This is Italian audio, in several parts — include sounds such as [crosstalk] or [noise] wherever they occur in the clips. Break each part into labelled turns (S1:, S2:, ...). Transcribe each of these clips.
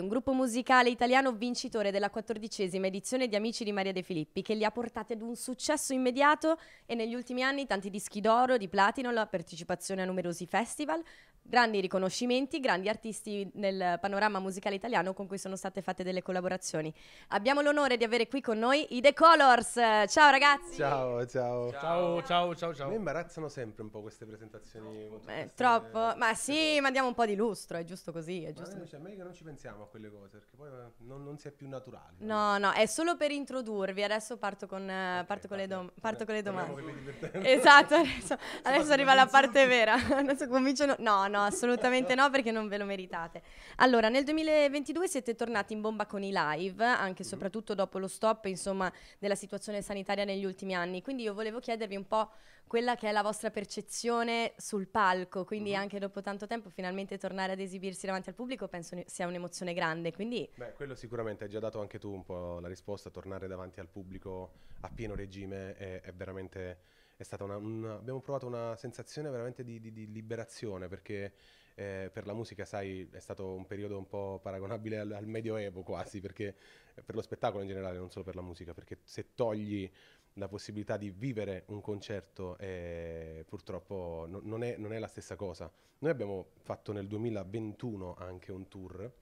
S1: Un gruppo musicale italiano vincitore della quattordicesima edizione di Amici di Maria De Filippi che li ha portati ad un successo immediato e negli ultimi anni tanti dischi d'oro, di platino, la partecipazione a numerosi festival, grandi riconoscimenti, grandi artisti nel panorama musicale italiano con cui sono state fatte delle collaborazioni. Abbiamo l'onore di avere qui con noi i The Colors. Ciao ragazzi! Ciao,
S2: ciao. Ciao, ciao, ciao, ciao. Mi imbarazzano sempre un po' queste presentazioni. Eh, queste troppo?
S1: Ma sì, mandiamo un po' di lustro, è giusto così, è giusto. Ma noi,
S2: cioè, meglio che non ci pensiamo quelle cose perché poi eh, non, non si è più naturale.
S1: No, no, è solo per introdurvi. Adesso parto con, eh, okay, parto con, le, dom- parto con le, domande. Esatto, adesso, [laughs] adesso arriva la parte vera. Adesso [laughs] cominciano. No, no, assolutamente no, perché non ve lo meritate. Allora, nel 2022 siete tornati in bomba con i live, anche e mhm. soprattutto dopo lo stop, insomma, della situazione sanitaria negli ultimi anni. Quindi io volevo chiedervi un po' quella che è la vostra percezione sul palco. Quindi, mm-hmm. anche dopo tanto tempo, finalmente tornare ad esibirsi davanti al pubblico penso sia un'emozione grande
S2: grande, quindi... Beh, quello sicuramente, hai già dato anche tu un po' la risposta, tornare davanti al pubblico a pieno regime è, è veramente... È stata una, una, abbiamo provato una sensazione veramente di, di, di liberazione perché eh, per la musica, sai, è stato un periodo un po' paragonabile al, al medioevo quasi, perché eh, per lo spettacolo in generale, non solo per la musica, perché se togli la possibilità di vivere un concerto eh, purtroppo no, non, è, non, è, la stessa cosa. Noi abbiamo fatto nel 2021 anche un tour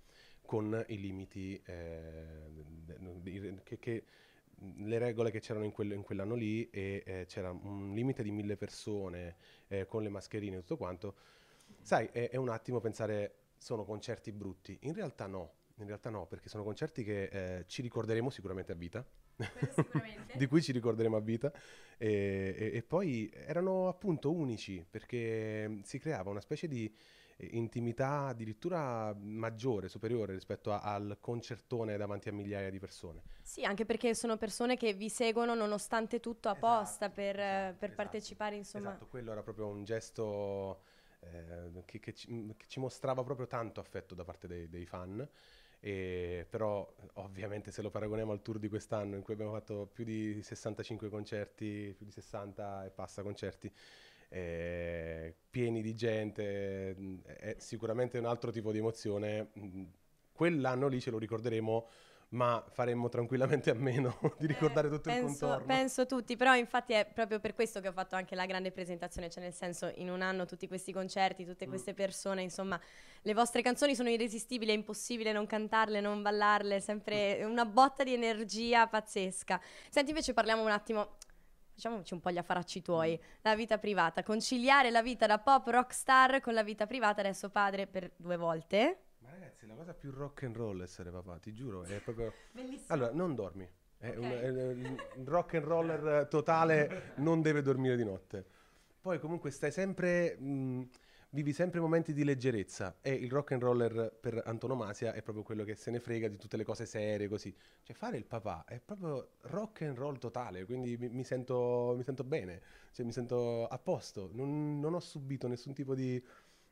S2: con i limiti eh, che, che le regole che c'erano in, quel, in quell'anno lì e eh, c'era un limite di mille persone eh, con le mascherine e tutto quanto, sai, è, è, un attimo pensare sono concerti brutti. In realtà no, in realtà no, perché sono concerti che eh, ci ricorderemo sicuramente a vita. Sicuramente. [laughs] di cui ci ricorderemo a vita e, e, e poi erano appunto unici perché si creava una specie di eh, intimità addirittura maggiore, superiore rispetto a, al concertone davanti a migliaia di persone.
S1: Sì, anche perché sono persone che vi seguono nonostante tutto esatto, apposta esatto, per, esatto, eh, per esatto. partecipare, insomma. Esatto,
S2: quello era proprio un gesto eh, che, che, ci, mm, che, ci, mostrava proprio tanto affetto da parte dei, dei fan. E, però ovviamente se lo paragoniamo al tour di quest'anno in cui abbiamo fatto più di 65 concerti, più di 60 e passa concerti, eh, pieni di gente, mm, è sicuramente un altro tipo di emozione. Mm, quell'anno lì ce lo ricorderemo ma faremmo tranquillamente a meno [laughs] di ricordare eh, tutto penso, il contorno.
S1: Penso tutti, però infatti è proprio per questo che ho fatto anche la grande presentazione, cioè nel senso in un anno tutti questi concerti, tutte mm. queste persone, insomma, le vostre canzoni sono irresistibili, è impossibile non cantarle, non ballarle, sempre una botta di energia pazzesca. Senti, invece parliamo un attimo facciamoci un po' gli affaracci tuoi, mm. la vita privata, conciliare la vita da pop rockstar con la vita privata, adesso padre per due volte.
S2: Ma ragazzi, la cosa più rock and roll è essere papà, ti giuro, è proprio... [laughs] Bellissimo. Allora, non dormi, è okay. un, è un rock and roller totale, [laughs] non deve dormire di notte. Poi comunque stai sempre... Mh, mm, vivi sempre momenti di leggerezza e il rock and roller per antonomasia è proprio quello che se ne frega di tutte le cose serie così. Cioè fare il papà è proprio rock and roll totale, quindi mi, mi, sento, mi sento, bene, cioè mi sento a posto, non, non ho subito nessun tipo di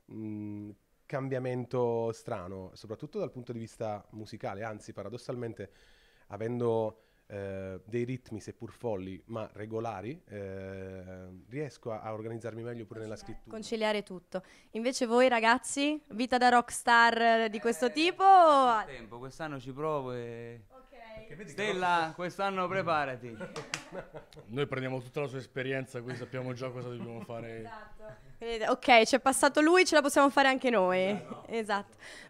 S2: mh, mm, cambiamento strano, soprattutto dal punto di vista musicale, anzi paradossalmente avendo eh, dei ritmi seppur folli ma regolari, eh, riesco a, a, organizzarmi meglio pure nella scrittura.
S1: Conciliare tutto. Invece voi ragazzi, vita da rockstar eh, di questo eh, tipo? O...
S2: Tempo, quest'anno ci provo e... Okay. Stella, quest'anno preparati. [laughs] Noi prendiamo tutta la sua esperienza, qui sappiamo già cosa dobbiamo fare. Esatto.
S1: Ok, ci è passato lui, ce la possiamo fare anche noi. No, eh, no. Esatto.